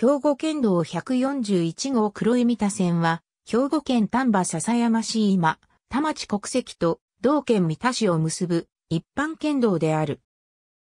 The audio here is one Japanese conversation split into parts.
兵庫県道141号黒井三田線は、兵庫県丹波笹山市今、田町国籍と同県三田市を結ぶ一般県道である。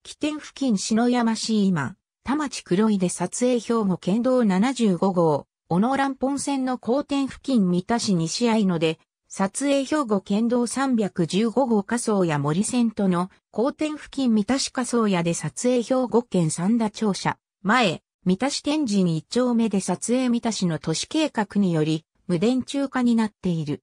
起点付近篠山市今、田町黒井で撮影兵庫県道75号、小野蘭本線の交点付近三田市西合野で、撮影兵庫県道315号仮想や森線との交点付近三田市仮想やで撮影兵庫県三田庁舎、前、三田市天神一丁目で撮影三田市の都市計画により、無電中化になっている。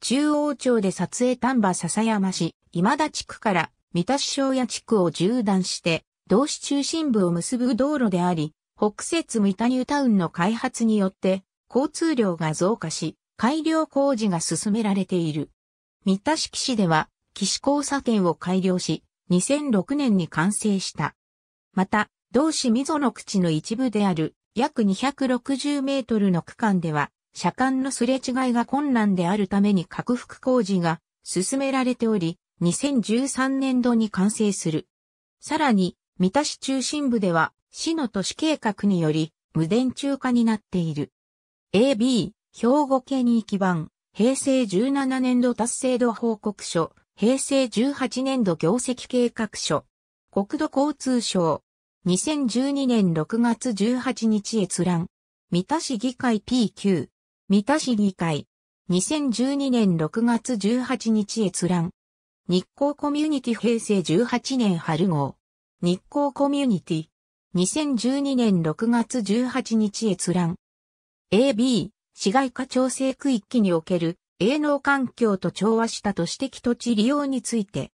中央町で撮影丹波笹山市、今田地区から三田市小屋地区を縦断して、同市中心部を結ぶ道路であり、北節三田ニュータウンの開発によって、交通量が増加し、改良工事が進められている。三田市岸では、岸交差点を改良し、2006年に完成した。また、同市溝の口の一部である約260メートルの区間では、車間のすれ違いが困難であるために拡幅工事が進められており、2013年度に完成する。さらに、三田市中心部では、市の都市計画により、無電中化になっている。AB、兵庫県行き版、平成17年度達成度報告書、平成18年度業績計画書、国土交通省、2012年6月18日閲覧。三田市議会 p q 三田市議会。2012年6月18日閲覧。日光コミュニティ平成18年春号。日光コミュニティ。2012年6月18日閲覧。AB、市街化調整区域における営農環境と調和した都市的土地利用について、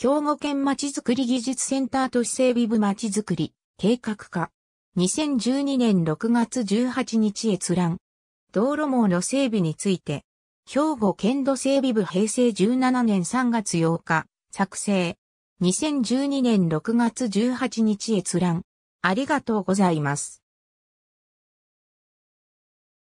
兵庫県まちづくり技術センター都市整備部まちづくり計画化。2012年6月18日閲覧。道路網の整備について、兵庫県土整備部平成17年3月8日、作成。2012年6月18日閲覧。ありがとうございます。